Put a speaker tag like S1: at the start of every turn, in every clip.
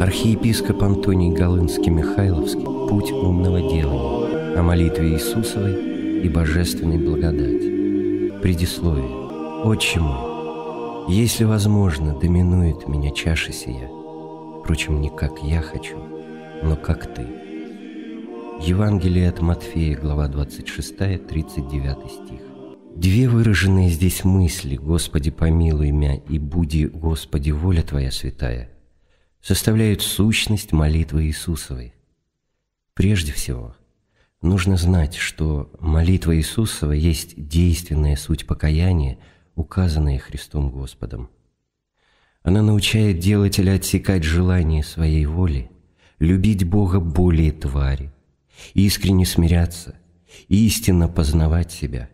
S1: Архиепископ Антоний Голынский-Михайловский «Путь умного делания» о молитве Иисусовой и божественной благодати. Предисловие. «Отче мой, если возможно, доминует меня чаша сия, впрочем, не как я хочу, но как ты». Евангелие от Матфея, глава 26, 39 стих. Две выраженные здесь мысли «Господи, помилуй меня» и «Буди, Господи, воля Твоя святая» составляют сущность молитвы Иисусовой. Прежде всего, нужно знать, что молитва Иисусова есть действенная суть покаяния, указанная Христом Господом. Она научает делателя отсекать желание своей воли, любить Бога более твари, искренне смиряться, истинно познавать себя,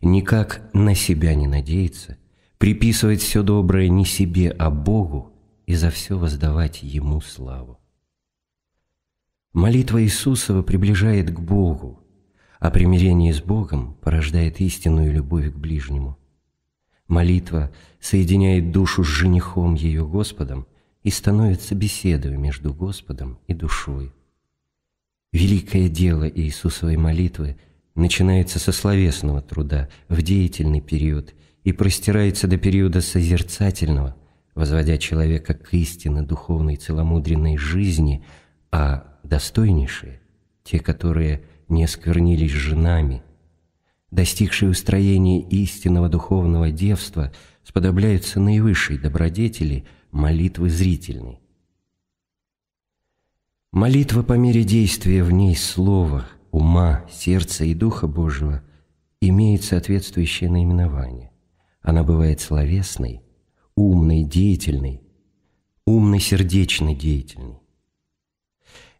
S1: никак на себя не надеяться, приписывать все доброе не себе, а Богу, и за все воздавать Ему славу. Молитва Иисусова приближает к Богу, а примирение с Богом порождает истинную любовь к ближнему. Молитва соединяет душу с женихом ее Господом и становится беседой между Господом и душой. Великое дело Иисусовой молитвы начинается со словесного труда в деятельный период и простирается до периода созерцательного, возводя человека к истинно духовной целомудренной жизни, а достойнейшие – те, которые не сквернились женами, достигшие устроения истинного духовного девства, сподобляются наивысшей добродетели молитвы зрительной. Молитва по мере действия в ней слова, ума, сердца и Духа Божьего имеет соответствующее наименование. Она бывает словесной – умный, деятельный, умно сердечный, деятельный.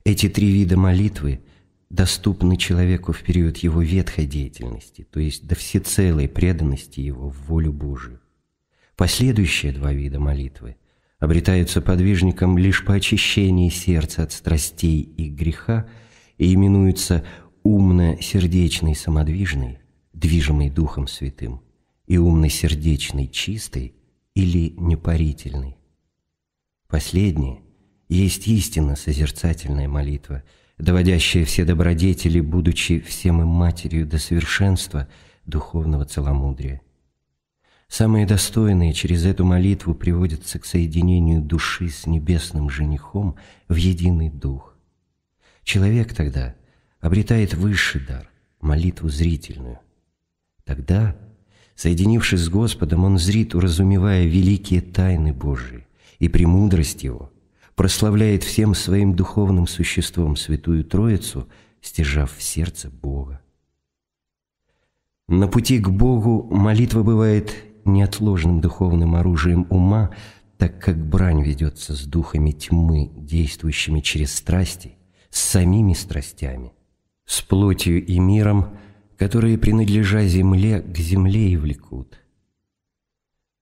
S1: Эти три вида молитвы доступны человеку в период его ветхой деятельности, то есть до всецелой преданности его в волю Божию. Последующие два вида молитвы обретаются подвижником лишь по очищении сердца от страстей и греха и именуются умно-сердечный самодвижный, движимый Духом Святым, и умно-сердечный чистый, или непарительный. Последнее есть истинно созерцательная молитва, доводящая все добродетели, будучи всем им матерью до совершенства духовного целомудрия. Самые достойные через эту молитву приводятся к соединению души с небесным женихом в единый дух. Человек тогда обретает высший дар – молитву зрительную. Тогда – Соединившись с Господом, он зрит, уразумевая великие тайны Божии и премудрость Его, прославляет всем своим духовным существом Святую Троицу, стяжав в сердце Бога. На пути к Богу молитва бывает неотложным духовным оружием ума, так как брань ведется с духами тьмы, действующими через страсти, с самими страстями, с плотью и миром – которые, принадлежа земле, к земле и влекут.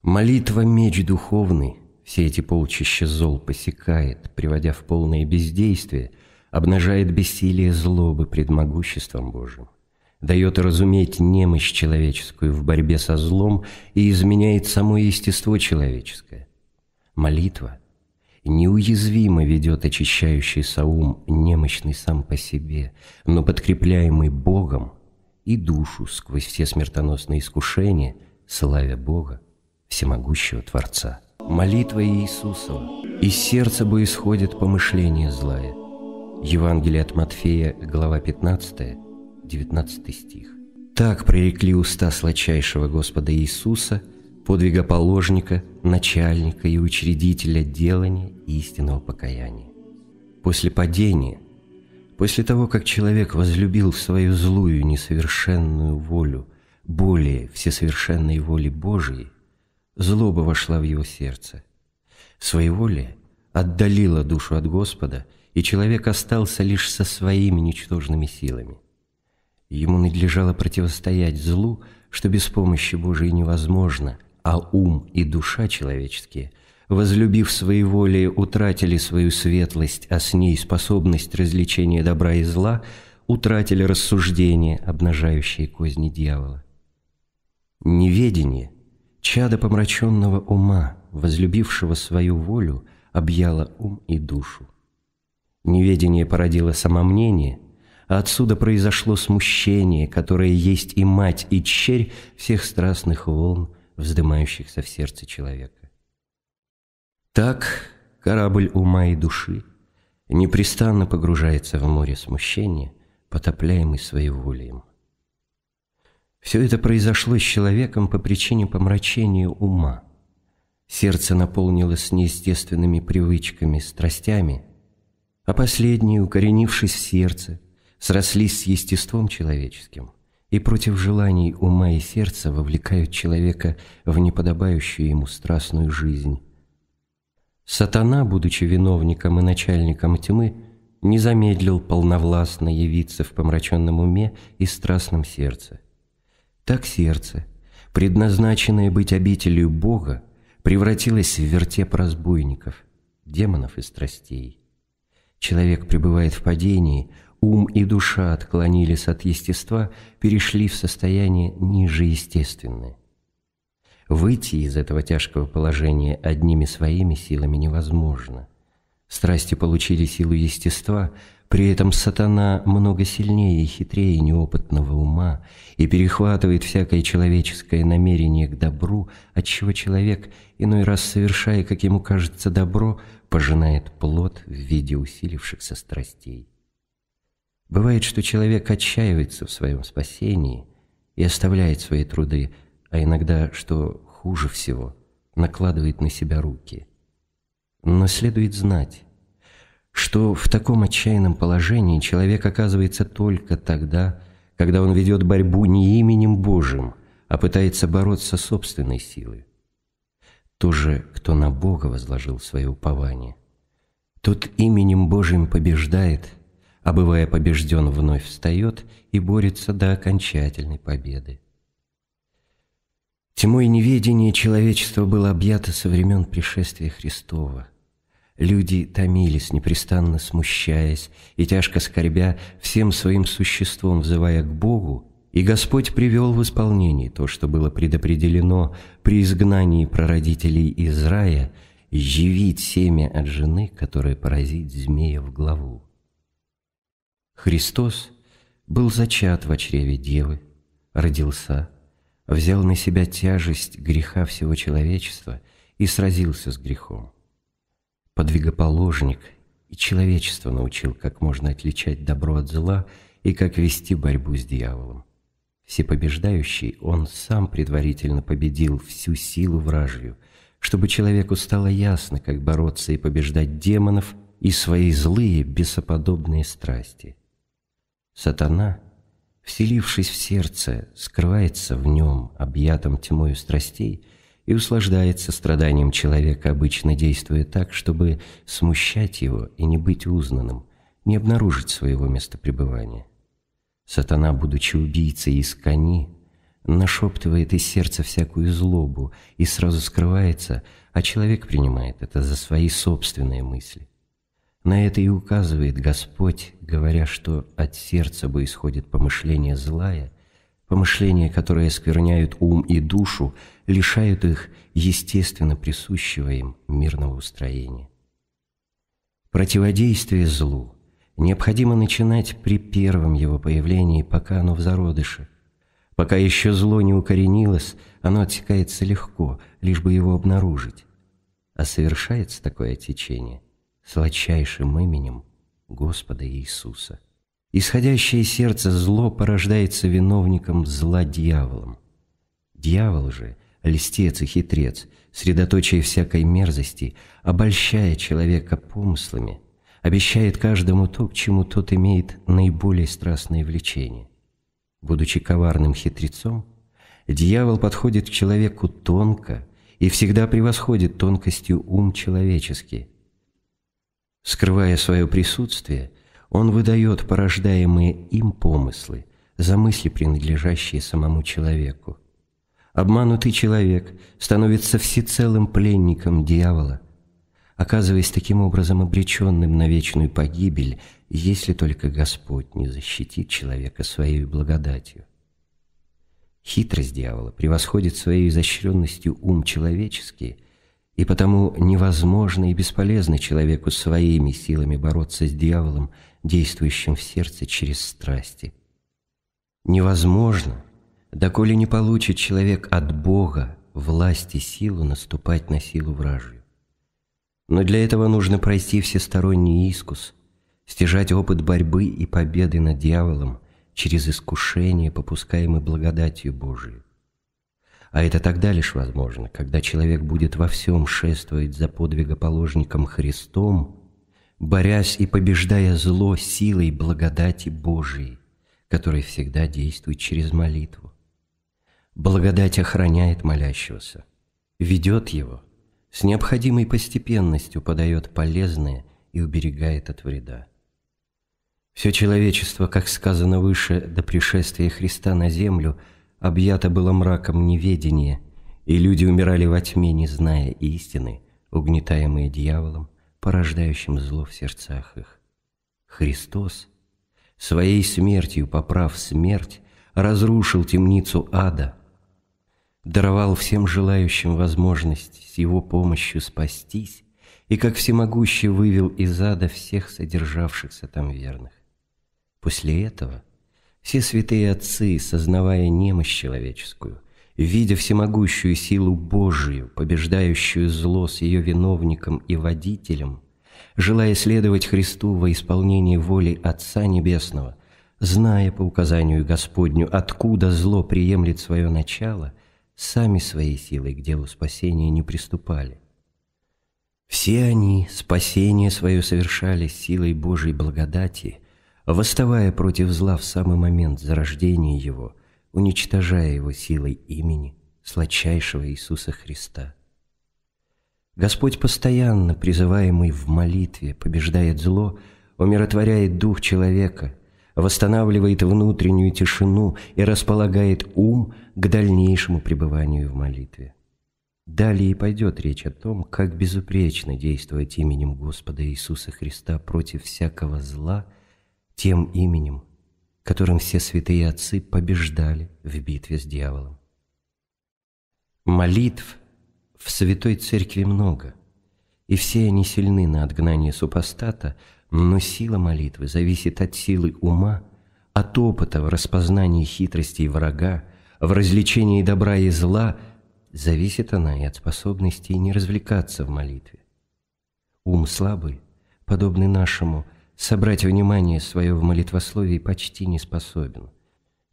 S1: Молитва – меч духовный, все эти полчища зол посекает, приводя в полное бездействие, обнажает бессилие злобы пред могуществом Божьим, дает разуметь немощь человеческую в борьбе со злом и изменяет само естество человеческое. Молитва – неуязвимо ведет очищающий Саум немощный сам по себе, но подкрепляемый Богом и душу сквозь все смертоносные искушения, славя Бога, всемогущего Творца. Молитва Иисусова. Из сердца бы исходит помышление злая. Евангелие от Матфея, глава 15, 19 стих. Так прирекли уста сладчайшего Господа Иисуса, подвигоположника, начальника и учредителя делания истинного покаяния. После падения – После того, как человек возлюбил свою злую несовершенную волю более всесовершенной воли Божией, злоба вошла в его сердце. Своеволие отдалило душу от Господа, и человек остался лишь со своими ничтожными силами. Ему надлежало противостоять злу, что без помощи Божией невозможно, а ум и душа человеческие возлюбив своей воли, утратили свою светлость, а с ней способность развлечения добра и зла, утратили рассуждение, обнажающее козни дьявола. Неведение, чадо помраченного ума, возлюбившего свою волю, объяло ум и душу. Неведение породило самомнение, а отсюда произошло смущение, которое есть и мать, и черь всех страстных волн, вздымающихся в сердце человека. Так корабль ума и души непрестанно погружается в море смущения, потопляемый своеволием. Все это произошло с человеком по причине помрачения ума. Сердце наполнилось неестественными привычками, страстями, а последние, укоренившись в сердце, срослись с естеством человеческим и против желаний ума и сердца вовлекают человека в неподобающую ему страстную жизнь, Сатана, будучи виновником и начальником тьмы, не замедлил полновластно явиться в помраченном уме и страстном сердце. Так сердце, предназначенное быть обителью Бога, превратилось в вертеп разбойников, демонов и страстей. Человек пребывает в падении, ум и душа отклонились от естества, перешли в состояние ниже естественное. Выйти из этого тяжкого положения одними своими силами невозможно. Страсти получили силу естества, при этом сатана много сильнее и хитрее неопытного ума и перехватывает всякое человеческое намерение к добру, отчего человек, иной раз совершая, как ему кажется, добро, пожинает плод в виде усилившихся страстей. Бывает, что человек отчаивается в своем спасении и оставляет свои труды – а иногда, что хуже всего, накладывает на себя руки. Но следует знать, что в таком отчаянном положении человек оказывается только тогда, когда он ведет борьбу не именем Божьим, а пытается бороться собственной силой. То же, кто на Бога возложил свое упование, тот именем Божьим побеждает, а бывая побежден, вновь встает и борется до окончательной победы. Тьмой неведения человечество было объято со времен пришествия Христова. Люди томились, непрестанно смущаясь и тяжко скорбя, всем своим существом взывая к Богу, и Господь привел в исполнение то, что было предопределено при изгнании прародителей из рая, явить семя от жены, которое поразит змея в главу. Христос был зачат в чреве девы, родился – взял на себя тяжесть греха всего человечества и сразился с грехом. Подвигоположник и человечество научил, как можно отличать добро от зла и как вести борьбу с дьяволом. Всепобеждающий, он сам предварительно победил всю силу вражью, чтобы человеку стало ясно, как бороться и побеждать демонов и свои злые, бесоподобные страсти. Сатана — вселившись в сердце, скрывается в нем, объятом тьмою страстей, и услаждается страданием человека, обычно действуя так, чтобы смущать его и не быть узнанным, не обнаружить своего местопребывания. Сатана, будучи убийцей из кони, нашептывает из сердца всякую злобу и сразу скрывается, а человек принимает это за свои собственные мысли. На это и указывает Господь, говоря, что от сердца бы исходит помышление злая, помышления, которые оскверняют ум и душу, лишают их естественно присущего им мирного устроения. Противодействие злу необходимо начинать при первом его появлении, пока оно в зародыше. Пока еще зло не укоренилось, оно отсекается легко, лишь бы его обнаружить. А совершается такое течение сладчайшим именем Господа Иисуса. Исходящее сердце зло порождается виновником зла дьяволом. Дьявол же, льстец и хитрец, средоточие всякой мерзости, обольщая человека помыслами, обещает каждому то, к чему тот имеет наиболее страстное влечение. Будучи коварным хитрецом, дьявол подходит к человеку тонко и всегда превосходит тонкостью ум человеческий, Скрывая свое присутствие, он выдает порождаемые им помыслы за мысли, принадлежащие самому человеку. Обманутый человек становится всецелым пленником дьявола, оказываясь таким образом обреченным на вечную погибель, если только Господь не защитит человека своей благодатью. Хитрость дьявола превосходит своей изощренностью ум человеческий – и потому невозможно и бесполезно человеку своими силами бороться с дьяволом, действующим в сердце через страсти. Невозможно, доколе не получит человек от Бога власть и силу наступать на силу вражью. Но для этого нужно пройти всесторонний искус, стяжать опыт борьбы и победы над дьяволом через искушение, попускаемое благодатью Божией. А это тогда лишь возможно, когда человек будет во всем шествовать за подвигоположником Христом, борясь и побеждая зло силой благодати Божией, которая всегда действует через молитву. Благодать охраняет молящегося, ведет его, с необходимой постепенностью подает полезное и уберегает от вреда. Все человечество, как сказано выше, до пришествия Христа на землю – объято было мраком неведения, и люди умирали во тьме, не зная истины, угнетаемые дьяволом, порождающим зло в сердцах их. Христос, своей смертью поправ смерть, разрушил темницу ада, даровал всем желающим возможность с его помощью спастись и как всемогущий вывел из ада всех содержавшихся там верных. После этого – все святые отцы, сознавая немощь человеческую, видя всемогущую силу Божию, побеждающую зло с ее виновником и водителем, желая следовать Христу во исполнении воли Отца Небесного, зная по указанию Господню, откуда зло приемлет свое начало, сами своей силой к делу спасения не приступали. Все они спасение свое совершали силой Божьей благодати – восставая против зла в самый момент зарождения его, уничтожая его силой имени сладчайшего Иисуса Христа. Господь, постоянно призываемый в молитве, побеждает зло, умиротворяет дух человека, восстанавливает внутреннюю тишину и располагает ум к дальнейшему пребыванию в молитве. Далее пойдет речь о том, как безупречно действовать именем Господа Иисуса Христа против всякого зла – тем именем, которым все святые отцы побеждали в битве с дьяволом. Молитв в Святой Церкви много, и все они сильны на отгнание супостата, но сила молитвы зависит от силы ума, от опыта в распознании хитростей врага, в развлечении добра и зла, зависит она и от способности не развлекаться в молитве. Ум слабый, подобный нашему – собрать внимание свое в молитвословии почти не способен,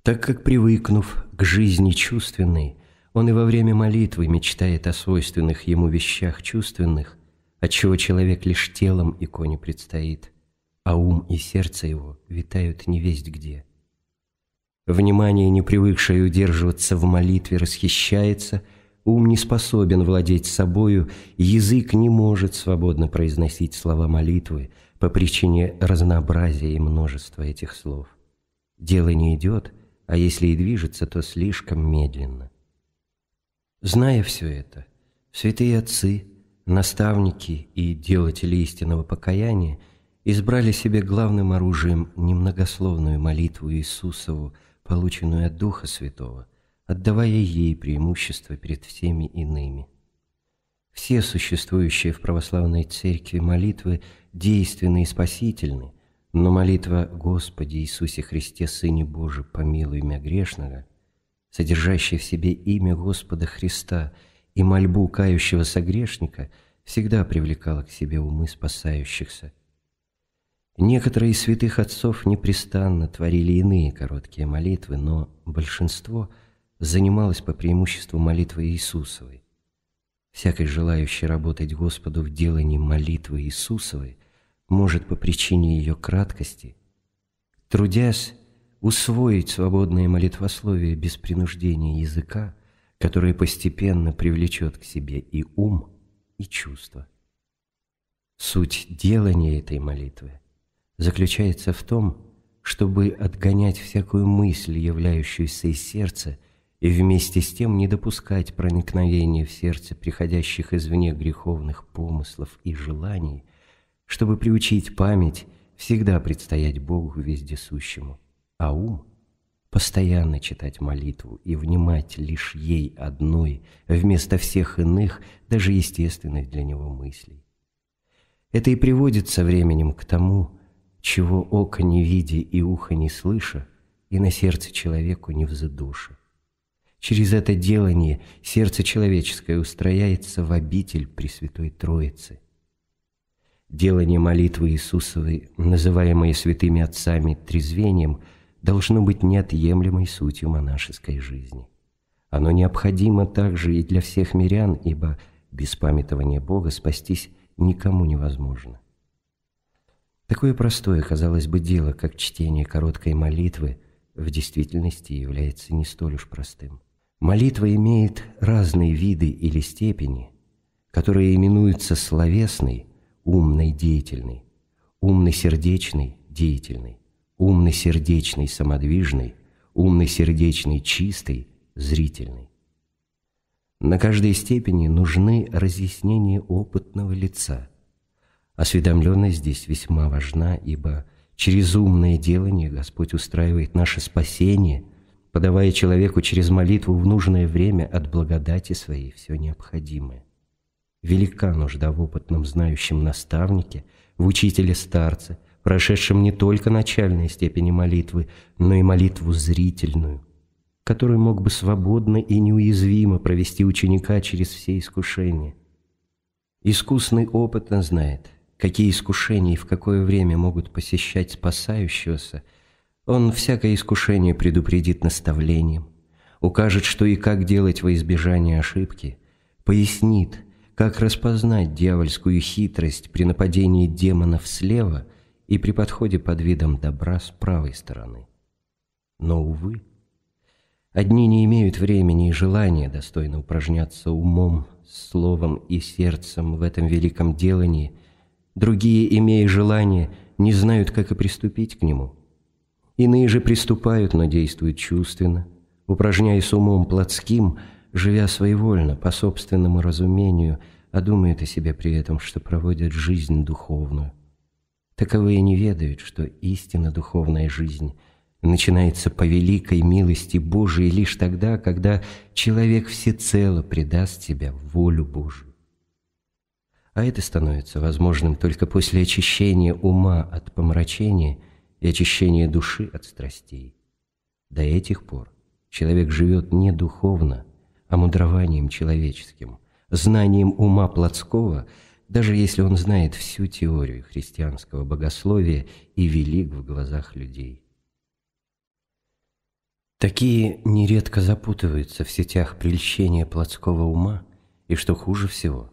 S1: так как, привыкнув к жизни чувственной, он и во время молитвы мечтает о свойственных ему вещах чувственных, отчего человек лишь телом иконе предстоит, а ум и сердце его витают не весть где. Внимание, не привыкшее удерживаться в молитве, расхищается, ум не способен владеть собою, язык не может свободно произносить слова молитвы – по причине разнообразия и множества этих слов. Дело не идет, а если и движется, то слишком медленно. Зная все это, святые отцы, наставники и делатели истинного покаяния избрали себе главным оружием немногословную молитву Иисусову, полученную от Духа Святого, отдавая ей преимущество перед всеми иными – все существующие в православной церкви молитвы действенны и спасительны, но молитва «Господи Иисусе Христе, Сыне Божий, помилуй имя грешного», содержащая в себе имя Господа Христа и мольбу кающего согрешника, всегда привлекала к себе умы спасающихся. Некоторые из святых отцов непрестанно творили иные короткие молитвы, но большинство занималось по преимуществу молитвой Иисусовой. Всякий желающий работать Господу в делании молитвы Иисусовой может по причине ее краткости, трудясь усвоить свободное молитвословие без принуждения языка, которое постепенно привлечет к себе и ум, и чувства. Суть делания этой молитвы заключается в том, чтобы отгонять всякую мысль, являющуюся из сердца, и вместе с тем не допускать проникновения в сердце приходящих извне греховных помыслов и желаний, чтобы приучить память всегда предстоять Богу вездесущему, а ум постоянно читать молитву и внимать лишь ей одной вместо всех иных, даже естественных для него мыслей. Это и приводит со временем к тому, чего око не видя и ухо не слыша, и на сердце человеку не взыдуша. Через это делание сердце человеческое устрояется в обитель Пресвятой Троицы. Делание молитвы Иисусовой, называемое святыми отцами трезвением, должно быть неотъемлемой сутью монашеской жизни. Оно необходимо также и для всех мирян, ибо без памятования Бога спастись никому невозможно. Такое простое, казалось бы, дело, как чтение короткой молитвы, в действительности является не столь уж простым. Молитва имеет разные виды или степени, которые именуются словесной, умной, деятельной, умно-сердечной, деятельной, умно-сердечной, самодвижной, умно-сердечной, чистой, зрительной. На каждой степени нужны разъяснения опытного лица. Осведомленность здесь весьма важна, ибо через умное делание Господь устраивает наше спасение – подавая человеку через молитву в нужное время от благодати своей все необходимое. Велика нужда в опытном знающем наставнике, в учителе-старце, прошедшем не только начальные степени молитвы, но и молитву зрительную, который мог бы свободно и неуязвимо провести ученика через все искушения. Искусный опытно знает, какие искушения и в какое время могут посещать спасающегося – он всякое искушение предупредит наставлением, укажет, что и как делать во избежание ошибки, пояснит, как распознать дьявольскую хитрость при нападении демонов слева и при подходе под видом добра с правой стороны. Но, увы, одни не имеют времени и желания достойно упражняться умом, словом и сердцем в этом великом делании, другие, имея желание, не знают, как и приступить к нему – Иные же приступают, но действуют чувственно, упражняясь умом плотским, живя своевольно, по собственному разумению, а думают о себе при этом, что проводят жизнь духовную. Таковые не ведают, что истинно духовная жизнь начинается по великой милости Божией лишь тогда, когда человек всецело предаст себя в волю Божию. А это становится возможным только после очищения ума от помрачения – и очищение души от страстей. До этих пор человек живет не духовно, а мудрованием человеческим, знанием ума плотского, даже если он знает всю теорию христианского богословия и велик в глазах людей. Такие нередко запутываются в сетях прельщения плотского ума и, что хуже всего,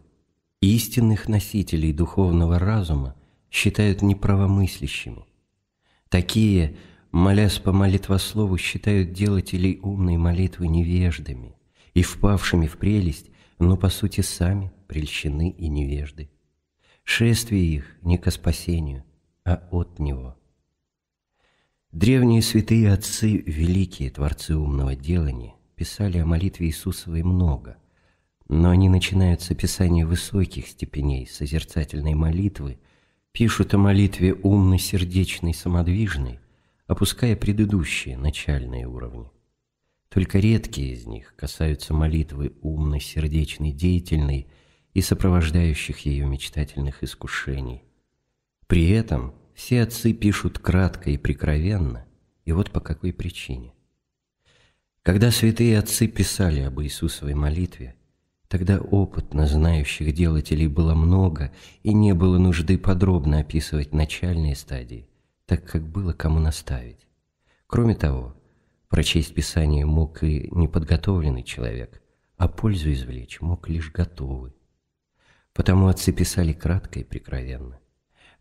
S1: истинных носителей духовного разума считают неправомыслящими – Такие, молясь по молитвослову, считают делателей умной молитвы невеждами и впавшими в прелесть, но по сути сами прельщены и невежды. Шествие их не ко спасению, а от него. Древние святые отцы, великие творцы умного делания, писали о молитве Иисусовой много, но они начинают с описания высоких степеней созерцательной молитвы пишут о молитве умной, сердечной, самодвижной, опуская предыдущие начальные уровни. Только редкие из них касаются молитвы умной, сердечной, деятельной и сопровождающих ее мечтательных искушений. При этом все отцы пишут кратко и прикровенно, и вот по какой причине. Когда святые отцы писали об Иисусовой молитве – Тогда опытно знающих делателей было много, и не было нужды подробно описывать начальные стадии, так как было кому наставить. Кроме того, прочесть Писание мог и неподготовленный человек, а пользу извлечь мог лишь готовый. Потому отцы писали кратко и прикровенно.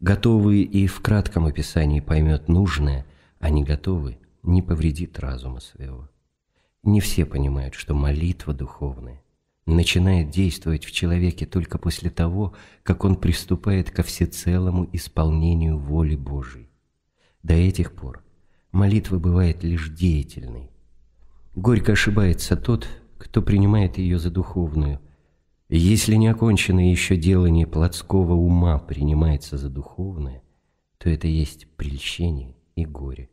S1: Готовый и в кратком описании поймет нужное, а не готовый не повредит разума своего. Не все понимают, что молитва духовная начинает действовать в человеке только после того, как он приступает ко всецелому исполнению воли Божией. До этих пор молитва бывает лишь деятельной. Горько ошибается тот, кто принимает ее за духовную. Если неоконченное еще делание плотского ума принимается за духовное, то это есть прельщение и горе.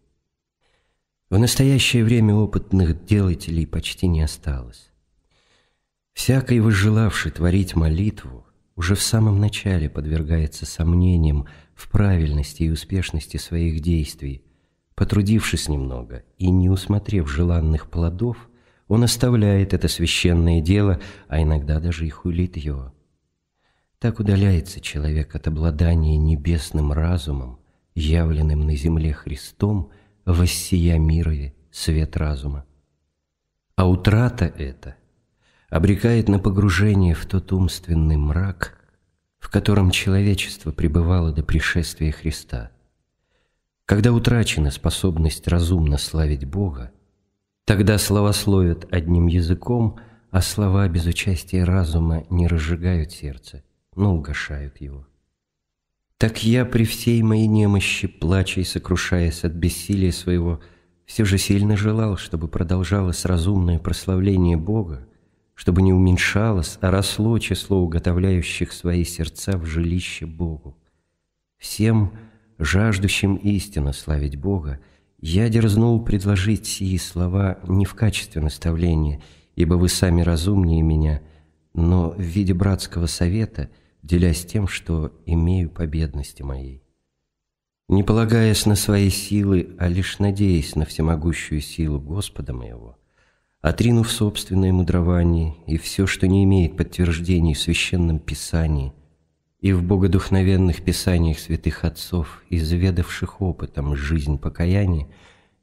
S1: В настоящее время опытных делателей почти не осталось. Всякий, возжелавший творить молитву, уже в самом начале подвергается сомнениям в правильности и успешности своих действий. Потрудившись немного и не усмотрев желанных плодов, он оставляет это священное дело, а иногда даже и его. Так удаляется человек от обладания небесным разумом, явленным на земле Христом, воссия мирове свет разума. А утрата эта обрекает на погружение в тот умственный мрак, в котором человечество пребывало до пришествия Христа. Когда утрачена способность разумно славить Бога, тогда словословят одним языком, а слова без участия разума не разжигают сердце, но угошают его. Так я при всей моей немощи, плача и сокрушаясь от бессилия своего, все же сильно желал, чтобы продолжалось разумное прославление Бога, чтобы не уменьшалось, а росло число уготовляющих свои сердца в жилище Богу. Всем жаждущим истину славить Бога я дерзнул предложить сии слова не в качестве наставления, ибо вы сами разумнее меня, но в виде братского совета, делясь тем, что имею по бедности моей. Не полагаясь на свои силы, а лишь надеясь на всемогущую силу Господа моего, отринув собственное мудрование и все, что не имеет подтверждений в Священном Писании и в богодухновенных писаниях святых отцов, изведавших опытом жизнь покаяния,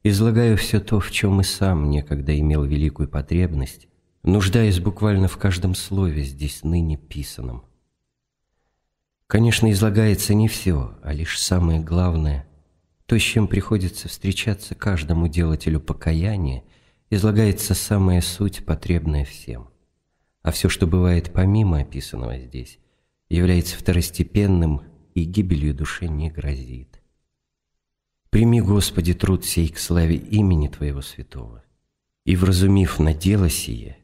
S1: излагаю все то, в чем и сам некогда имел великую потребность, нуждаясь буквально в каждом слове здесь ныне писанном. Конечно, излагается не все, а лишь самое главное, то, с чем приходится встречаться каждому делателю покаяния – излагается самая суть, потребная всем. А все, что бывает помимо описанного здесь, является второстепенным и гибелью души не грозит. Прими, Господи, труд сей к славе имени Твоего святого, и, вразумив на дело сие,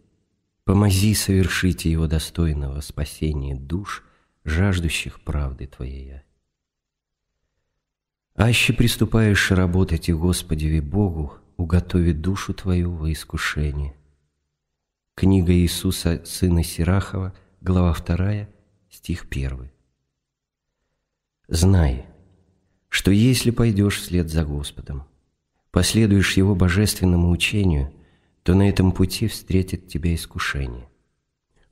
S1: помози совершите его достойного спасения душ, жаждущих правды Твоей. Аще приступаешь работать и Господеве Богу, уготовит душу твою во искушение. Книга Иисуса, сына Сирахова, глава 2, стих 1. Знай, что если пойдешь вслед за Господом, последуешь Его божественному учению, то на этом пути встретит тебя искушение.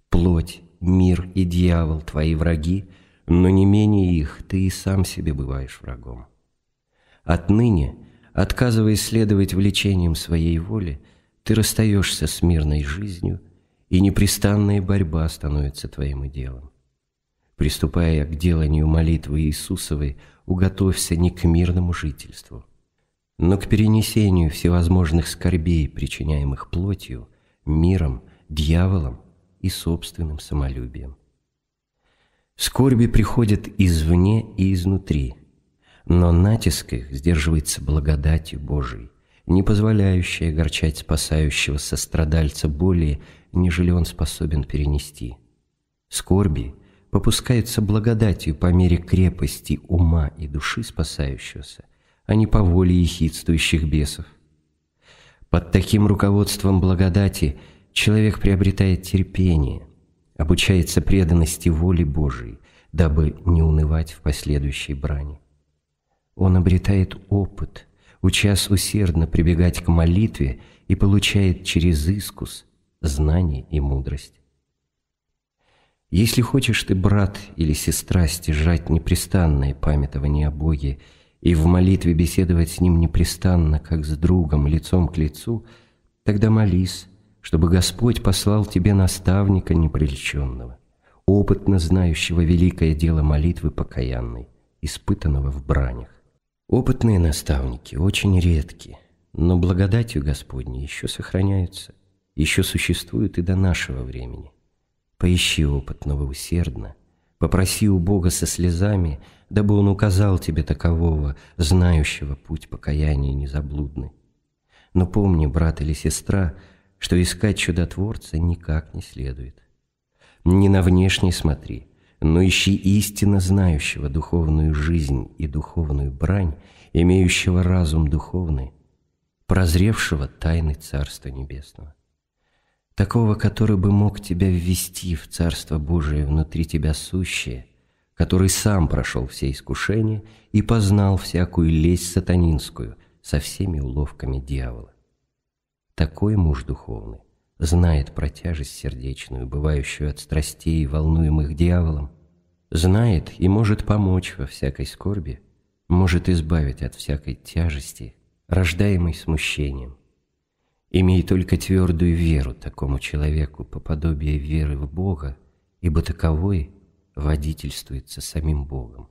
S1: Плоть, мир и дьявол – твои враги, но не менее их ты и сам себе бываешь врагом. Отныне – Отказываясь следовать влечениям своей воли, ты расстаешься с мирной жизнью, и непрестанная борьба становится твоим делом. Приступая к деланию молитвы Иисусовой, уготовься не к мирному жительству, но к перенесению всевозможных скорбей, причиняемых плотью, миром, дьяволом и собственным самолюбием. Скорби приходят извне и изнутри – но натиск их сдерживается благодатью Божией, не позволяющей огорчать спасающего сострадальца более, нежели он способен перенести. Скорби попускаются благодатью по мере крепости ума и души спасающегося, а не по воле ехидствующих бесов. Под таким руководством благодати человек приобретает терпение, обучается преданности воли Божией, дабы не унывать в последующей брани. Он обретает опыт, учас усердно прибегать к молитве и получает через искус знание и мудрость. Если хочешь ты, брат или сестра, стяжать непрестанное памятование о Боге и в молитве беседовать с Ним непрестанно, как с другом, лицом к лицу, тогда молись, чтобы Господь послал тебе наставника непрельщенного, опытно знающего великое дело молитвы покаянной, испытанного в бранях. Опытные наставники очень редки, но благодатью Господней еще сохраняются, еще существуют и до нашего времени. Поищи опытного усердно, попроси у Бога со слезами, дабы Он указал тебе такового, знающего путь покаяния незаблудный. Но помни, брат или сестра, что искать чудотворца никак не следует. Не на внешний смотри, но ищи истинно знающего духовную жизнь и духовную брань, имеющего разум духовный, прозревшего тайны Царства Небесного. Такого, который бы мог тебя ввести в Царство Божие внутри тебя сущее, который сам прошел все искушения и познал всякую лесть сатанинскую со всеми уловками дьявола. Такой муж духовный знает про тяжесть сердечную, бывающую от страстей, волнуемых дьяволом, знает и может помочь во всякой скорби, может избавить от всякой тяжести, рождаемой смущением. Имей только твердую веру такому человеку по подобию веры в Бога, ибо таковой водительствуется самим Богом.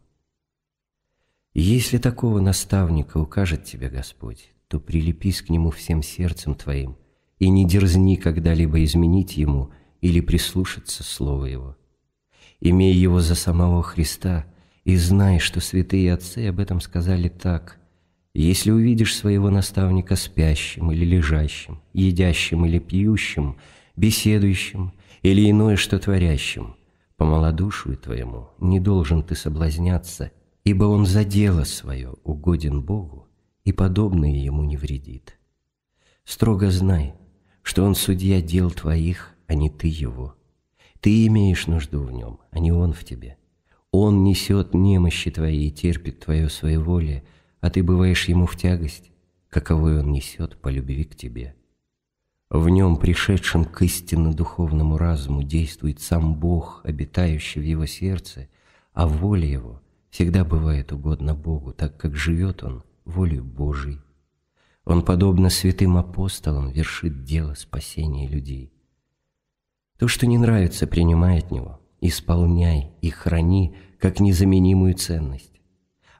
S1: Если такого наставника укажет тебе Господь, то прилепись к нему всем сердцем твоим и не дерзни когда-либо изменить ему или прислушаться слову его. Имей его за самого Христа и знай, что святые отцы об этом сказали так. Если увидишь своего наставника спящим или лежащим, едящим или пьющим, беседующим или иное что творящим, по малодушию твоему не должен ты соблазняться, ибо он за дело свое угоден Богу и подобное ему не вредит. Строго знай, что он судья дел твоих, а не ты его. Ты имеешь нужду в нем, а не он в тебе. Он несет немощи твои и терпит твое своеволие, а ты бываешь ему в тягость, каковой он несет по любви к тебе. В нем, пришедшем к истинно духовному разуму, действует сам Бог, обитающий в его сердце, а воля его всегда бывает угодна Богу, так как живет он волею Божией. Он, подобно святым апостолам, вершит дело спасения людей. То, что не нравится, принимай от него, исполняй и храни, как незаменимую ценность.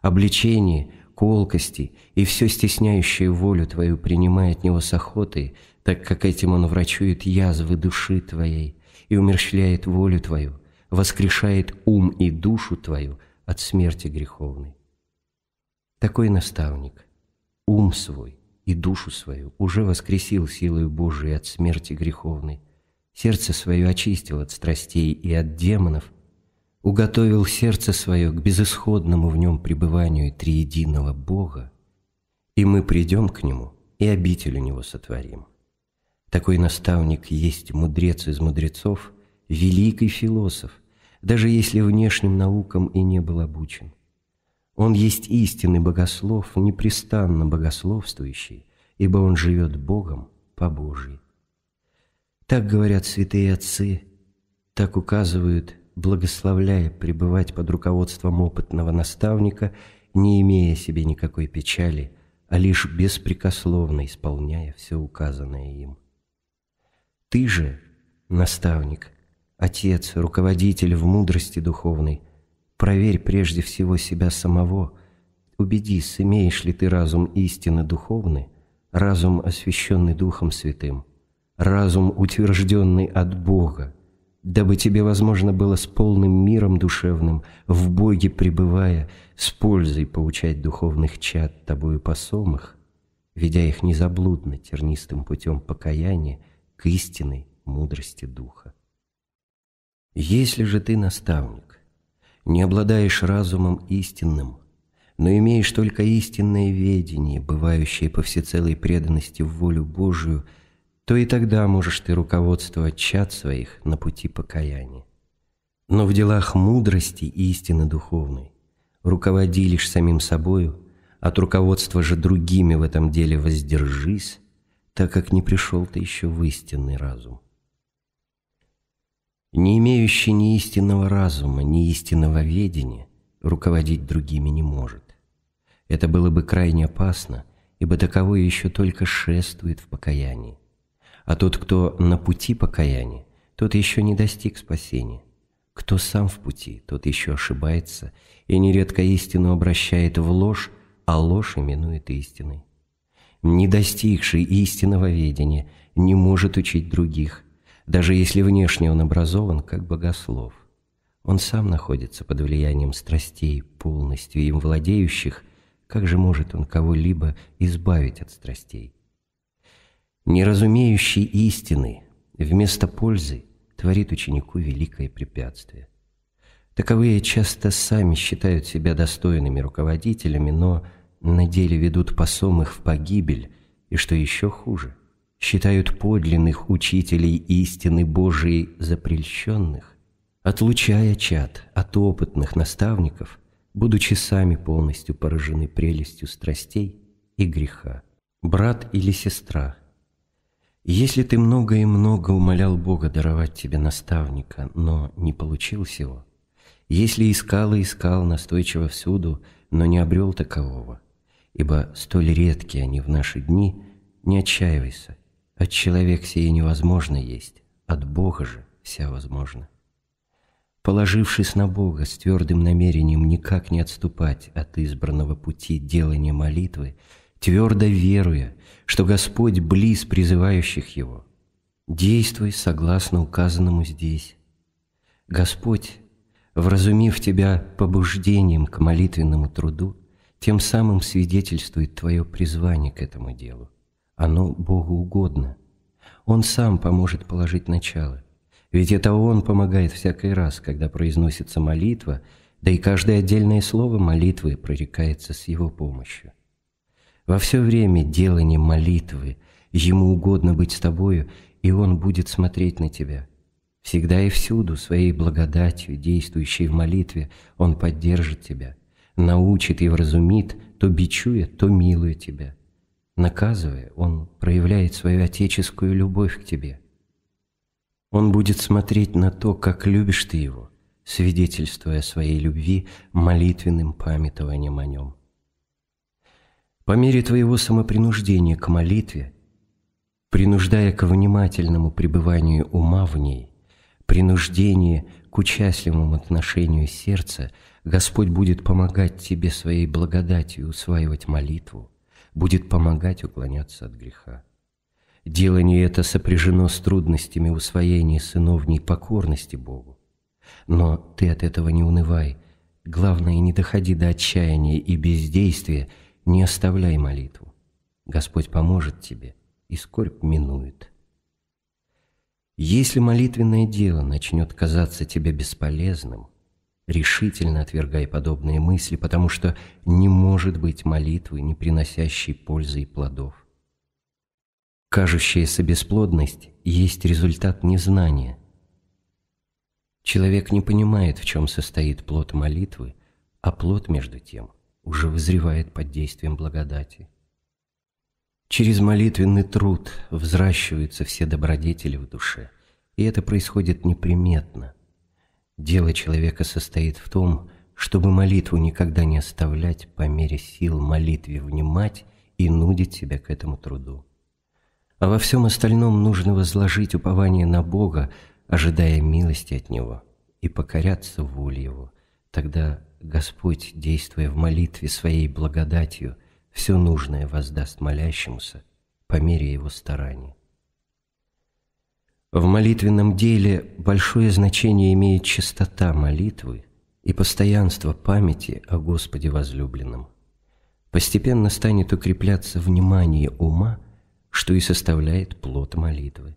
S1: Обличение, колкости и все стесняющее волю твою принимай от него с охотой, так как этим он врачует язвы души твоей и умерщвляет волю твою, воскрешает ум и душу твою от смерти греховной. Такой наставник, ум свой, и душу свою уже воскресил силою Божией от смерти греховной, сердце свое очистил от страстей и от демонов, уготовил сердце свое к безысходному в нем пребыванию триединого Бога, и мы придем к Нему и обитель у Него сотворим. Такой наставник есть мудрец из мудрецов, великий философ, даже если внешним наукам и не был обучен. Он есть истинный богослов, непрестанно богословствующий, ибо он живет Богом по Божьей. Так говорят святые отцы, так указывают, благословляя пребывать под руководством опытного наставника, не имея себе никакой печали, а лишь беспрекословно исполняя все указанное им. Ты же, наставник, отец, руководитель в мудрости духовной – Проверь прежде всего себя самого, убедись, имеешь ли ты разум истинно духовный, разум, освященный Духом Святым, разум, утвержденный от Бога, дабы тебе возможно было с полным миром душевным, в Боге пребывая, с пользой получать духовных чад тобою посомых, ведя их незаблудно тернистым путем покаяния к истинной мудрости Духа. Если же ты наставник, не обладаешь разумом истинным, но имеешь только истинное ведение, бывающее по всецелой преданности в волю Божию, то и тогда можешь ты руководствовать чад своих на пути покаяния. Но в делах мудрости и истины духовной руководи лишь самим собою, от руководства же другими в этом деле воздержись, так как не пришел ты еще в истинный разум не имеющий ни истинного разума, ни истинного ведения, руководить другими не может. Это было бы крайне опасно, ибо таковой еще только шествует в покаянии. А тот, кто на пути покаяния, тот еще не достиг спасения. Кто сам в пути, тот еще ошибается и нередко истину обращает в ложь, а ложь именует истиной. Не достигший истинного ведения не может учить других – даже если внешне он образован как богослов. Он сам находится под влиянием страстей, полностью им владеющих, как же может он кого-либо избавить от страстей? Неразумеющий истины вместо пользы творит ученику великое препятствие. Таковые часто сами считают себя достойными руководителями, но на деле ведут посом их в погибель, и что еще хуже, считают подлинных учителей истины Божией запрещенных, отлучая чад от опытных наставников, будучи сами полностью поражены прелестью страстей и греха. Брат или сестра, если ты много и много умолял Бога даровать тебе наставника, но не получил всего, если искал и искал настойчиво всюду, но не обрел такового, ибо столь редки они в наши дни, не отчаивайся, от человека сие невозможно есть, от Бога же вся возможно. Положившись на Бога с твердым намерением никак не отступать от избранного пути делания молитвы, твердо веруя, что Господь близ призывающих Его, действуй согласно указанному здесь. Господь, вразумив тебя побуждением к молитвенному труду, тем самым свидетельствует твое призвание к этому делу. Оно Богу угодно. Он сам поможет положить начало. Ведь это Он помогает всякий раз, когда произносится молитва, да и каждое отдельное слово молитвы прорекается с Его помощью. Во все время делание молитвы, Ему угодно быть с тобою, и Он будет смотреть на тебя. Всегда и всюду своей благодатью, действующей в молитве, Он поддержит тебя, научит и вразумит, то бичуя, то милуя тебя – Наказывая, он проявляет свою отеческую любовь к тебе. Он будет смотреть на то, как любишь ты его, свидетельствуя о своей любви молитвенным памятованием о нем. По мере твоего самопринуждения к молитве, принуждая к внимательному пребыванию ума в ней, принуждение к участливому отношению сердца, Господь будет помогать тебе своей благодатью усваивать молитву, будет помогать уклоняться от греха. Делание это сопряжено с трудностями усвоения сыновней покорности Богу. Но ты от этого не унывай. Главное, не доходи до отчаяния и бездействия, не оставляй молитву. Господь поможет тебе, и скорбь минует. Если молитвенное дело начнет казаться тебе бесполезным – решительно отвергай подобные мысли, потому что не может быть молитвы, не приносящей пользы и плодов. Кажущаяся бесплодность есть результат незнания. Человек не понимает, в чем состоит плод молитвы, а плод, между тем, уже вызревает под действием благодати. Через молитвенный труд взращиваются все добродетели в душе, и это происходит неприметно – Дело человека состоит в том, чтобы молитву никогда не оставлять, по мере сил молитве внимать и нудить себя к этому труду. А во всем остальном нужно возложить упование на Бога, ожидая милости от Него, и покоряться воле Его. Тогда Господь, действуя в молитве Своей благодатью, все нужное воздаст молящемуся по мере его стараний. В молитвенном деле большое значение имеет чистота молитвы и постоянство памяти о Господе возлюбленном. Постепенно станет укрепляться внимание ума, что и составляет плод молитвы.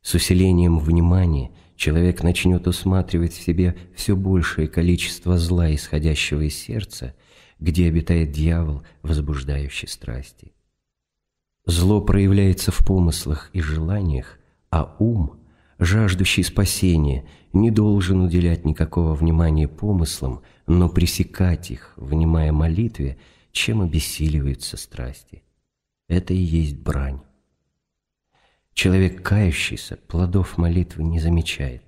S1: С усилением внимания человек начнет усматривать в себе все большее количество зла, исходящего из сердца, где обитает дьявол, возбуждающий страсти. Зло проявляется в помыслах и желаниях, а ум, жаждущий спасения, не должен уделять никакого внимания помыслам, но пресекать их, внимая молитве, чем обессиливаются страсти. Это и есть брань. Человек, кающийся, плодов молитвы не замечает.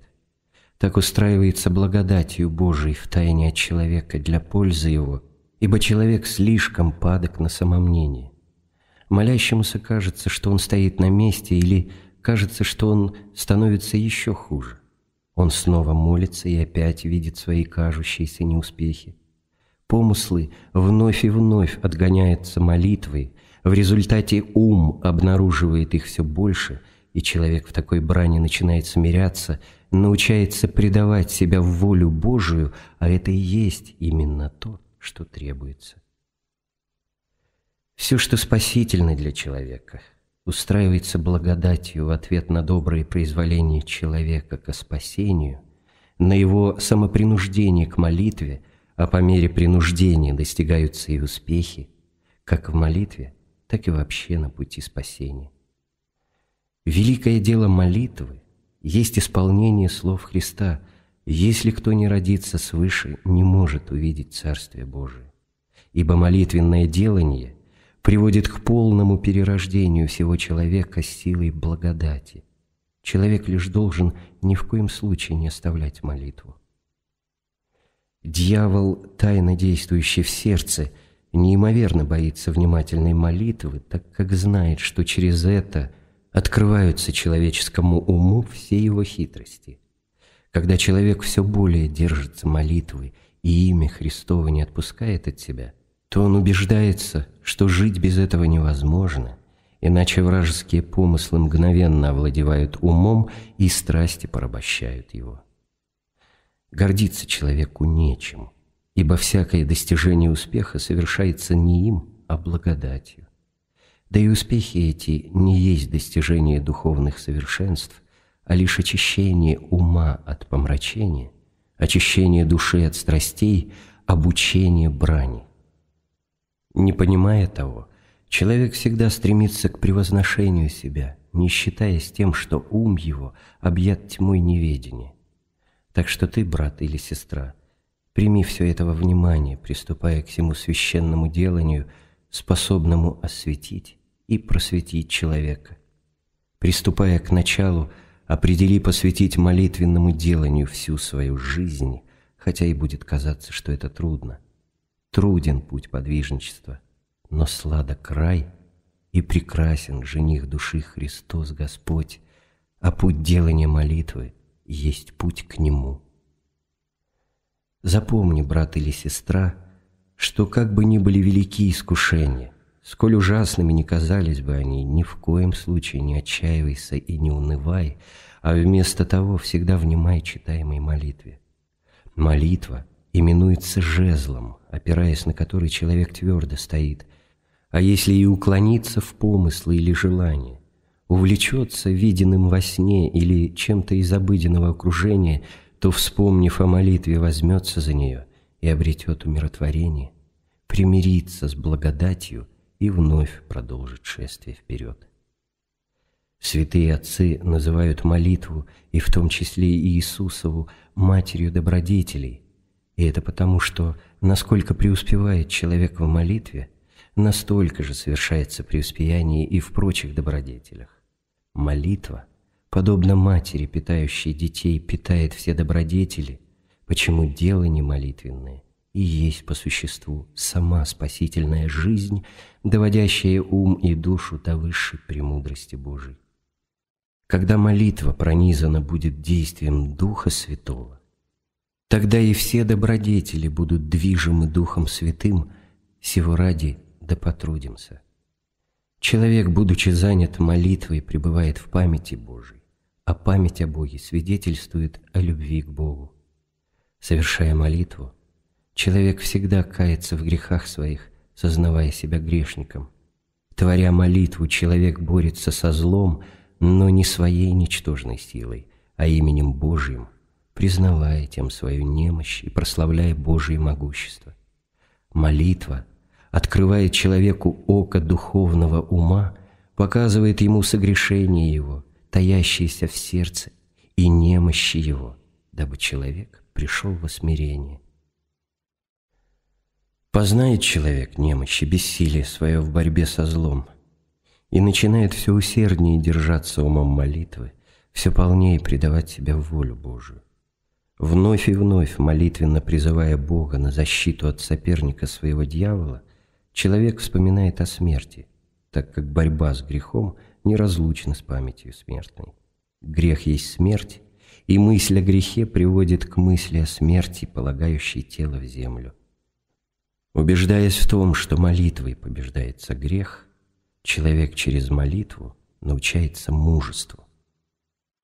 S1: Так устраивается благодатью Божией в тайне от человека для пользы его, ибо человек слишком падок на самомнение. Молящемуся кажется, что он стоит на месте или кажется, что он становится еще хуже. Он снова молится и опять видит свои кажущиеся неуспехи. Помыслы вновь и вновь отгоняются молитвой, в результате ум обнаруживает их все больше, и человек в такой брани начинает смиряться, научается предавать себя в волю Божию, а это и есть именно то, что требуется. Все, что спасительно для человека – устраивается благодатью в ответ на добрые произволения человека ко спасению, на его самопринуждение к молитве, а по мере принуждения достигаются и успехи, как в молитве, так и вообще на пути спасения. Великое дело молитвы есть исполнение слов Христа «Если кто не родится свыше, не может увидеть Царствие Божие». Ибо молитвенное делание – приводит к полному перерождению всего человека с силой благодати. Человек лишь должен ни в коем случае не оставлять молитву. Дьявол, тайно действующий в сердце, неимоверно боится внимательной молитвы, так как знает, что через это открываются человеческому уму все его хитрости. Когда человек все более держится молитвы и имя Христова не отпускает от себя – то он убеждается, что жить без этого невозможно, иначе вражеские помыслы мгновенно овладевают умом и страсти порабощают его. Гордиться человеку нечем, ибо всякое достижение успеха совершается не им, а благодатью. Да и успехи эти не есть достижение духовных совершенств, а лишь очищение ума от помрачения, очищение души от страстей, обучение брани. Не понимая того, человек всегда стремится к превозношению себя, не считаясь тем, что ум его объят тьмой неведения. Так что ты, брат или сестра, прими все этого внимания, приступая к всему священному деланию, способному осветить и просветить человека. Приступая к началу, определи посвятить молитвенному деланию всю свою жизнь, хотя и будет казаться, что это трудно. Труден путь подвижничества, но сладок край, и прекрасен жених души Христос Господь, а путь делания молитвы есть путь к Нему. Запомни, брат или сестра, что как бы ни были велики искушения, сколь ужасными ни казались бы они, ни в коем случае не отчаивайся и не унывай, а вместо того всегда внимай читаемой молитве. Молитва именуется жезлом, опираясь на который человек твердо стоит, а если и уклониться в помыслы или желания, увлечется виденным во сне или чем-то из обыденного окружения, то, вспомнив о молитве, возьмется за нее и обретет умиротворение, примирится с благодатью и вновь продолжит шествие вперед. Святые отцы называют молитву, и в том числе и Иисусову, матерью добродетелей, и это потому, что насколько преуспевает человек в молитве, настолько же совершается преуспеяние и в прочих добродетелях. Молитва, подобно матери, питающей детей, питает все добродетели, почему дела не молитвенные и есть по существу сама спасительная жизнь, доводящая ум и душу до высшей премудрости Божией. Когда молитва пронизана будет действием Духа Святого, Тогда и все добродетели будут движимы Духом Святым, сего ради да потрудимся. Человек, будучи занят молитвой, пребывает в памяти Божией, а память о Боге свидетельствует о любви к Богу. Совершая молитву, человек всегда кается в грехах своих, сознавая себя грешником. Творя молитву, человек борется со злом, но не своей ничтожной силой, а именем Божьим, признавая тем свою немощь и прославляя Божие могущество. Молитва, открывает человеку око духовного ума, показывает ему согрешение его, таящееся в сердце, и немощи его, дабы человек пришел во смирение. Познает человек немощи, бессилие свое в борьбе со злом и начинает все усерднее держаться умом молитвы, все полнее предавать себя в волю Божию. Вновь и вновь, молитвенно призывая Бога на защиту от соперника своего дьявола, человек вспоминает о смерти, так как борьба с грехом неразлучна с памятью смертной. Грех есть смерть, и мысль о грехе приводит к мысли о смерти, полагающей тело в землю. Убеждаясь в том, что молитвой побеждается грех, человек через молитву научается мужеству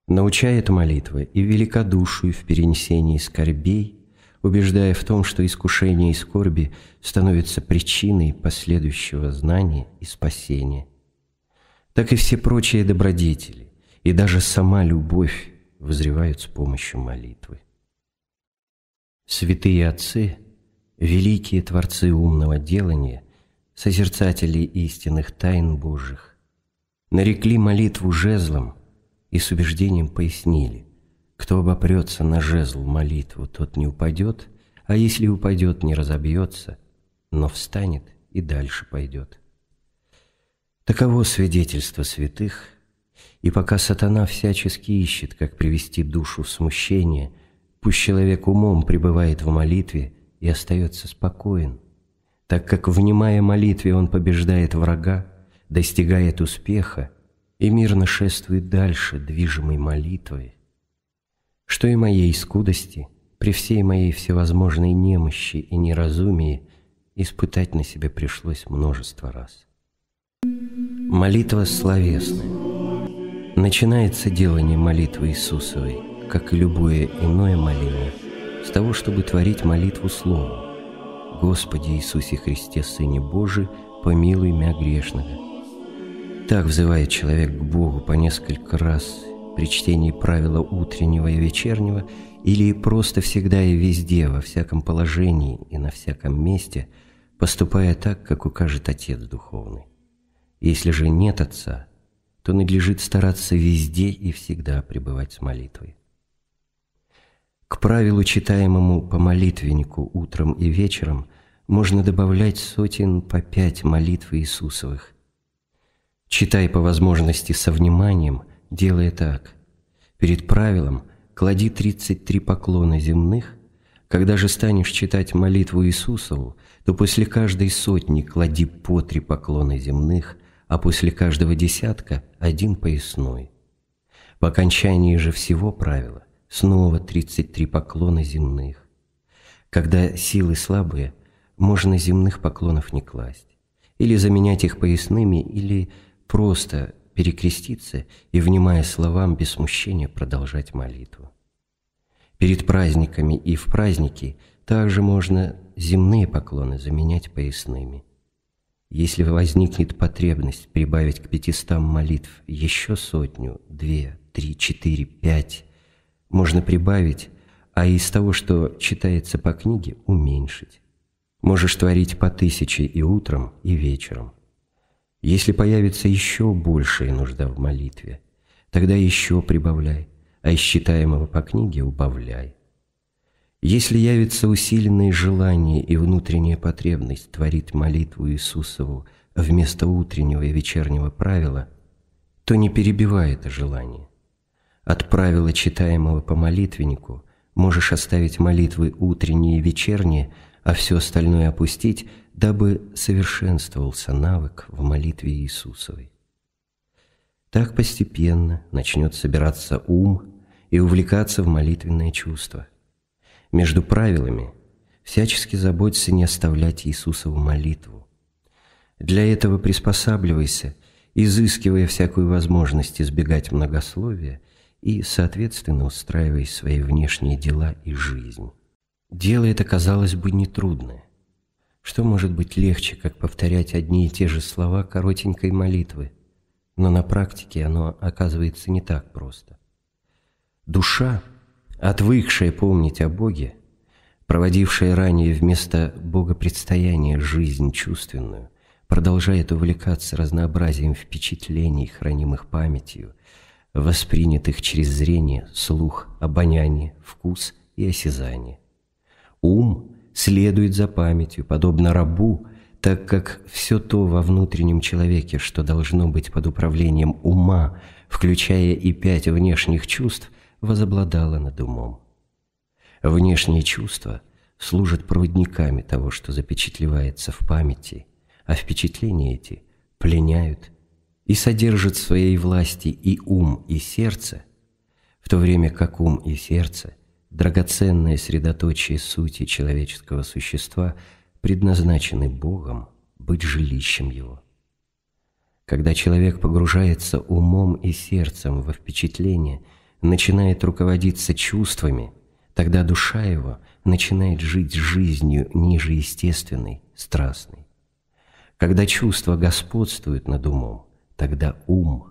S1: научает молитвы и великодушию в перенесении скорбей, убеждая в том, что искушение и скорби становятся причиной последующего знания и спасения. Так и все прочие добродетели, и даже сама любовь возревают с помощью молитвы. Святые отцы, великие творцы умного делания, созерцатели истинных тайн Божьих, нарекли молитву жезлом – и с убеждением пояснили, кто обопрется на жезл молитву, тот не упадет, а если упадет, не разобьется, но встанет и дальше пойдет. Таково свидетельство святых, и пока сатана всячески ищет, как привести душу в смущение, пусть человек умом пребывает в молитве и остается спокоен, так как, внимая молитве, он побеждает врага, достигает успеха и мирно шествует дальше, движимой молитвой, что и моей скудости, при всей моей всевозможной немощи и неразумии испытать на себе пришлось множество раз. Молитва словесная. Начинается делание молитвы Иисусовой, как и любое иное моление, с того, чтобы творить молитву Словом. «Господи Иисусе Христе, Сыне Божий, помилуй мя грешного». Так взывает человек к Богу по несколько раз при чтении правила утреннего и вечернего или просто всегда и везде, во всяком положении и на всяком месте, поступая так, как укажет Отец Духовный. Если же нет Отца, то надлежит стараться везде и всегда пребывать с молитвой. К правилу, читаемому по молитвеннику утром и вечером, можно добавлять сотен по пять молитв Иисусовых – Читай по возможности со вниманием, делая так. Перед правилом клади 33 поклона земных, когда же станешь читать молитву Иисусову, то после каждой сотни клади по три поклона земных, а после каждого десятка – один поясной. По окончании же всего правила снова 33 поклона земных. Когда силы слабые, можно земных поклонов не класть, или заменять их поясными, или просто перекреститься и, внимая словам, без смущения продолжать молитву. Перед праздниками и в праздники также можно земные поклоны заменять поясными. Если возникнет потребность прибавить к пятистам молитв еще сотню, две, три, четыре, пять, можно прибавить, а из того, что читается по книге, уменьшить. Можешь творить по тысяче и утром, и вечером – если появится еще большая нужда в молитве, тогда еще прибавляй, а из считаемого по книге убавляй. Если явится усиленное желание и внутренняя потребность творить молитву Иисусову вместо утреннего и вечернего правила, то не перебивай это желание. От правила, читаемого по молитвеннику, можешь оставить молитвы утренние и вечерние, а все остальное опустить дабы совершенствовался навык в молитве Иисусовой. Так постепенно начнет собираться ум и увлекаться в молитвенное чувство. Между правилами всячески заботься не оставлять Иисусову молитву. Для этого приспосабливайся, изыскивая всякую возможность избегать многословия и, соответственно, устраивая свои внешние дела и жизнь. Дело это, казалось бы, нетрудное. Что может быть легче, как повторять одни и те же слова коротенькой молитвы? Но на практике оно оказывается не так просто. Душа, отвыкшая помнить о Боге, проводившая ранее вместо богопредстояния жизнь чувственную, продолжает увлекаться разнообразием впечатлений, хранимых памятью, воспринятых через зрение, слух, обоняние, вкус и осязание. Ум – следует за памятью, подобно рабу, так как все то во внутреннем человеке, что должно быть под управлением ума, включая и пять внешних чувств, возобладало над умом. Внешние чувства служат проводниками того, что запечатлевается в памяти, а впечатления эти пленяют и содержат в своей власти и ум, и сердце, в то время как ум и сердце драгоценное средоточие сути человеческого существа, предназначены Богом быть жилищем его. Когда человек погружается умом и сердцем во впечатление, начинает руководиться чувствами, тогда душа его начинает жить жизнью ниже естественной, страстной. Когда чувства господствуют над умом, тогда ум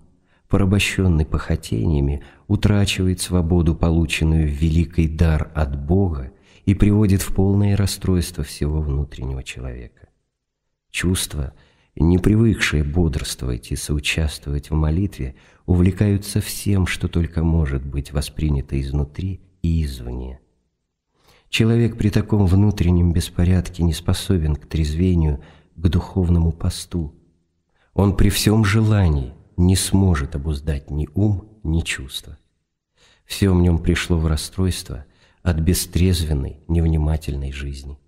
S1: порабощенный похотениями, утрачивает свободу, полученную в великий дар от Бога, и приводит в полное расстройство всего внутреннего человека. Чувства, не привыкшие бодрствовать и соучаствовать в молитве, увлекаются всем, что только может быть воспринято изнутри и извне. Человек при таком внутреннем беспорядке не способен к трезвению, к духовному посту. Он при всем желании, не сможет обуздать ни ум, ни чувства. Все в нем пришло в расстройство от бестрезвенной, невнимательной жизни.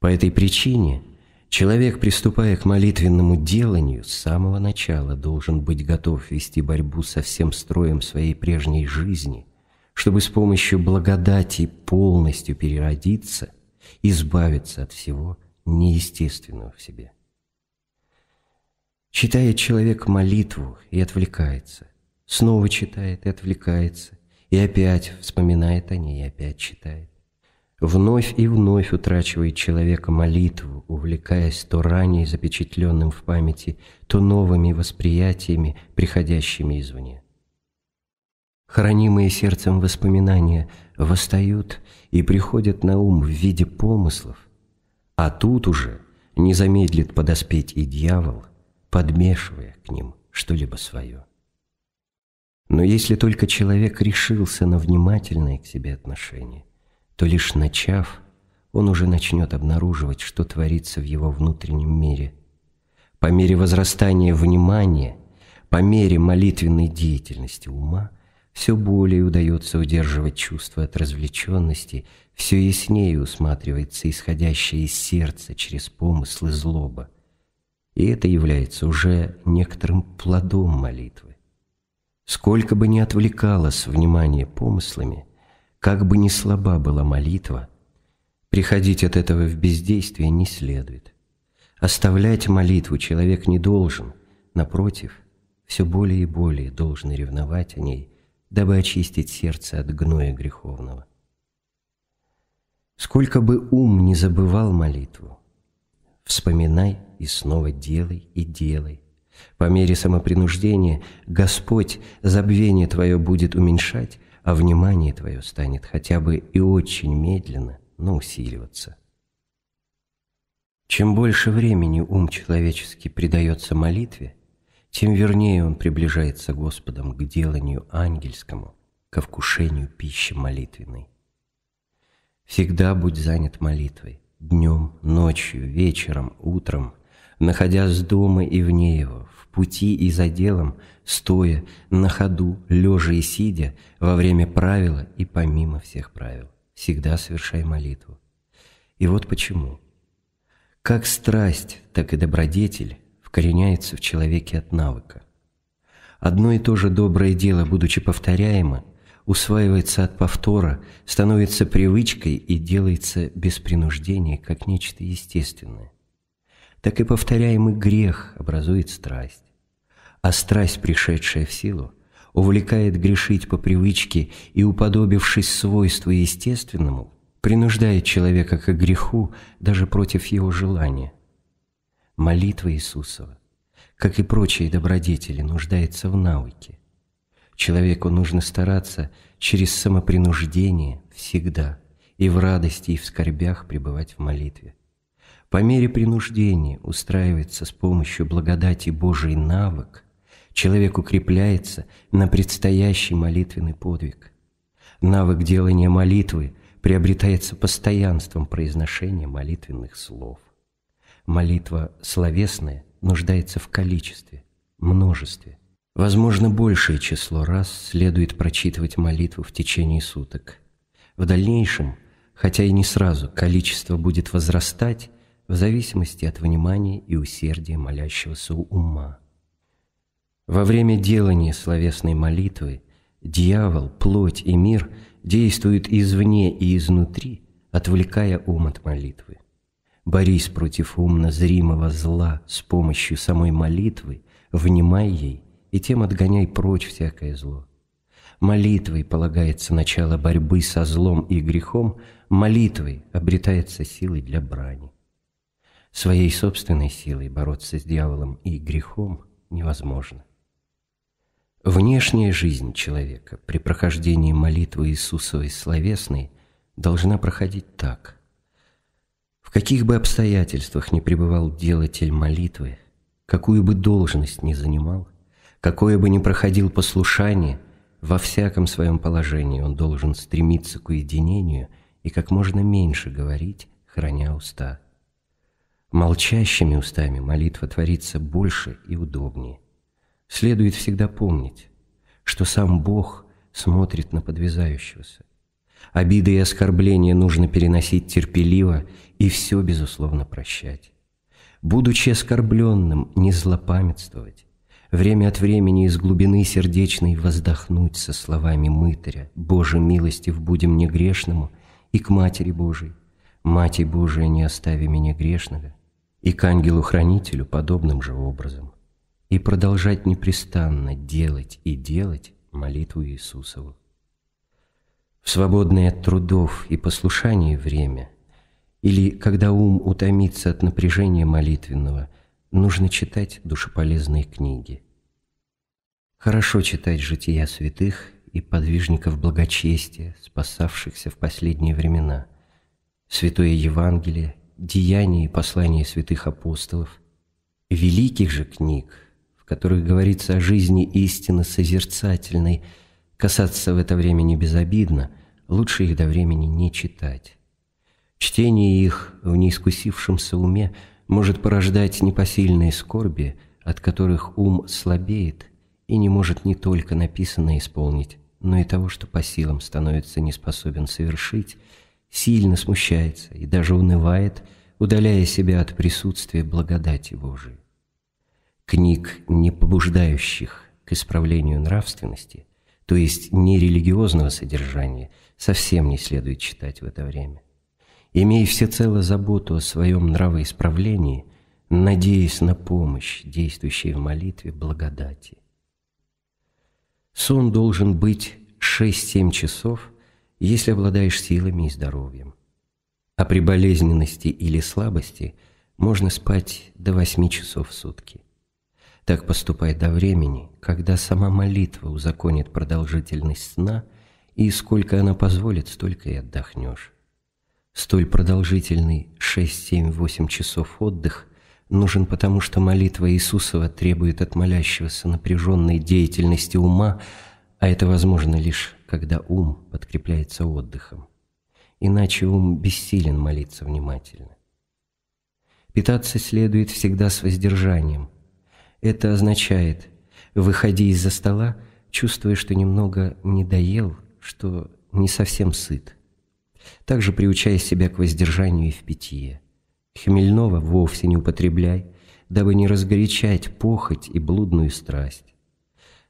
S1: По этой причине человек, приступая к молитвенному деланию, с самого начала должен быть готов вести борьбу со всем строем своей прежней жизни, чтобы с помощью благодати полностью переродиться, избавиться от всего неестественного в себе. Читает человек молитву и отвлекается. Снова читает и отвлекается. И опять вспоминает о ней и опять читает. Вновь и вновь утрачивает человека молитву, увлекаясь то ранее запечатленным в памяти, то новыми восприятиями, приходящими извне. Хранимые сердцем воспоминания восстают и приходят на ум в виде помыслов, а тут уже не замедлит подоспеть и дьявол – подмешивая к ним что-либо свое. Но если только человек решился на внимательное к себе отношение, то лишь начав, он уже начнет обнаруживать, что творится в его внутреннем мире. По мере возрастания внимания, по мере молитвенной деятельности ума – все более удается удерживать чувство от развлеченности, все яснее усматривается исходящее из сердца через помыслы злоба. И это является уже некоторым плодом молитвы. Сколько бы ни отвлекалось внимание помыслами, как бы ни слаба была молитва, приходить от этого в бездействие не следует. Оставлять молитву человек не должен, напротив, все более и более должен ревновать о ней, дабы очистить сердце от гноя греховного. Сколько бы ум не забывал молитву, вспоминай – и снова делай и делай. По мере самопринуждения Господь забвение твое будет уменьшать, а внимание твое станет хотя бы и очень медленно, но усиливаться. Чем больше времени ум человеческий придается молитве, тем вернее он приближается Господом к деланию ангельскому, ко вкушению пищи молитвенной. Всегда будь занят молитвой, днем, ночью, вечером, утром находясь дома и вне его, в пути и за делом, стоя, на ходу, лежа и сидя, во время правила и помимо всех правил. Всегда совершай молитву. И вот почему. Как страсть, так и добродетель вкореняется в человеке от навыка. Одно и то же доброе дело, будучи повторяемо, усваивается от повтора, становится привычкой и делается без принуждения, как нечто естественное так и повторяемый грех образует страсть. А страсть, пришедшая в силу, увлекает грешить по привычке и, уподобившись свойству естественному, принуждает человека к греху даже против его желания. Молитва Иисусова, как и прочие добродетели, нуждается в навыке. Человеку нужно стараться через самопринуждение всегда и в радости, и в скорбях пребывать в молитве по мере принуждения устраивается с помощью благодати Божией навык, человек укрепляется на предстоящий молитвенный подвиг. Навык делания молитвы приобретается постоянством произношения молитвенных слов. Молитва словесная нуждается в количестве, множестве. Возможно, большее число раз следует прочитывать молитву в течение суток. В дальнейшем, хотя и не сразу, количество будет возрастать, в зависимости от внимания и усердия молящегося ума. Во время делания словесной молитвы дьявол, плоть и мир действуют извне и изнутри, отвлекая ум от молитвы. Борись против умно-зримого зла с помощью самой молитвы, внимай ей и тем отгоняй прочь всякое зло. Молитвой полагается начало борьбы со злом и грехом, молитвой обретается силой для брани. Своей собственной силой бороться с дьяволом и грехом невозможно. Внешняя жизнь человека при прохождении молитвы Иисусовой словесной должна проходить так. В каких бы обстоятельствах ни пребывал делатель молитвы, какую бы должность ни занимал, какое бы ни проходил послушание, во всяком своем положении он должен стремиться к уединению и как можно меньше говорить, храня уста. Молчащими устами молитва творится больше и удобнее. Следует всегда помнить, что сам Бог смотрит на подвязающегося. Обиды и оскорбления нужно переносить терпеливо и все, безусловно, прощать. Будучи оскорбленным, не злопамятствовать. Время от времени из глубины сердечной воздохнуть со словами мытаря «Боже в будем грешному и к Матери Божией «Мати Божия, не остави меня грешного» и к ангелу-хранителю подобным же образом, и продолжать непрестанно делать и делать молитву Иисусову. В свободное от трудов и послушаний время или когда ум утомится от напряжения молитвенного, нужно читать душеполезные книги. Хорошо читать жития святых и подвижников благочестия, спасавшихся в последние времена, Святое Евангелие деяний и посланий святых апостолов, великих же книг, в которых говорится о жизни истины созерцательной, касаться в это время не безобидно, лучше их до времени не читать. Чтение их в неискусившемся уме может порождать непосильные скорби, от которых ум слабеет и не может не только написанное исполнить, но и того, что по силам становится неспособен совершить – сильно смущается и даже унывает, удаляя себя от присутствия благодати Божией. Книг, не побуждающих к исправлению нравственности, то есть нерелигиозного содержания, совсем не следует читать в это время. Имея всецело заботу о своем нравоисправлении, надеясь на помощь, действующей в молитве благодати. Сон должен быть 6-7 часов, если обладаешь силами и здоровьем. А при болезненности или слабости можно спать до 8 часов в сутки. Так поступай до времени, когда сама молитва узаконит продолжительность сна, и сколько она позволит, столько и отдохнешь. Столь продолжительный 6-7-8 часов отдых нужен потому, что молитва Иисусова требует от молящегося напряженной деятельности ума, а это возможно лишь когда ум подкрепляется отдыхом. Иначе ум бессилен молиться внимательно. Питаться следует всегда с воздержанием. Это означает, выходи из-за стола, чувствуя, что немного не доел, что не совсем сыт. Также приучая себя к воздержанию и в питье. Хмельного вовсе не употребляй, дабы не разгорячать похоть и блудную страсть.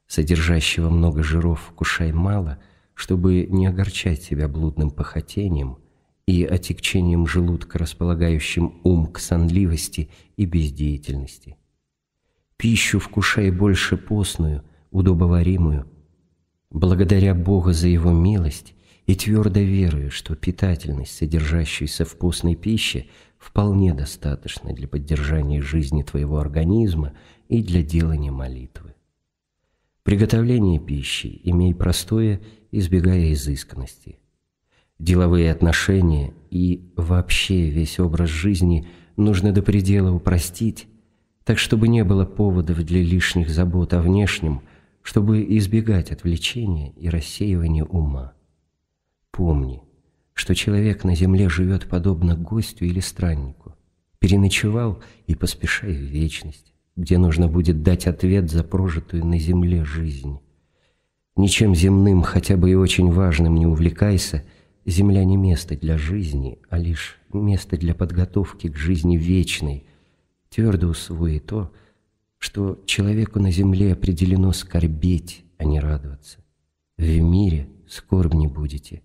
S1: Содержащего много жиров кушай мало – чтобы не огорчать себя блудным похотением и отекчением желудка, располагающим ум к сонливости и бездеятельности. Пищу вкушай больше постную, удобоваримую. Благодаря Бога за Его милость и твердо верую, что питательность, содержащаяся в постной пище, вполне достаточна для поддержания жизни твоего организма и для делания молитвы. Приготовление пищи имей простое избегая изысканности. Деловые отношения и вообще весь образ жизни нужно до предела упростить, так чтобы не было поводов для лишних забот о внешнем, чтобы избегать отвлечения и рассеивания ума. Помни, что человек на земле живет подобно гостю или страннику. Переночевал и поспешай в вечность, где нужно будет дать ответ за прожитую на земле жизнь. Ничем земным, хотя бы и очень важным, не увлекайся. Земля не место для жизни, а лишь место для подготовки к жизни вечной. Твердо усвои то, что человеку на земле определено скорбеть, а не радоваться. В мире скорб не будете,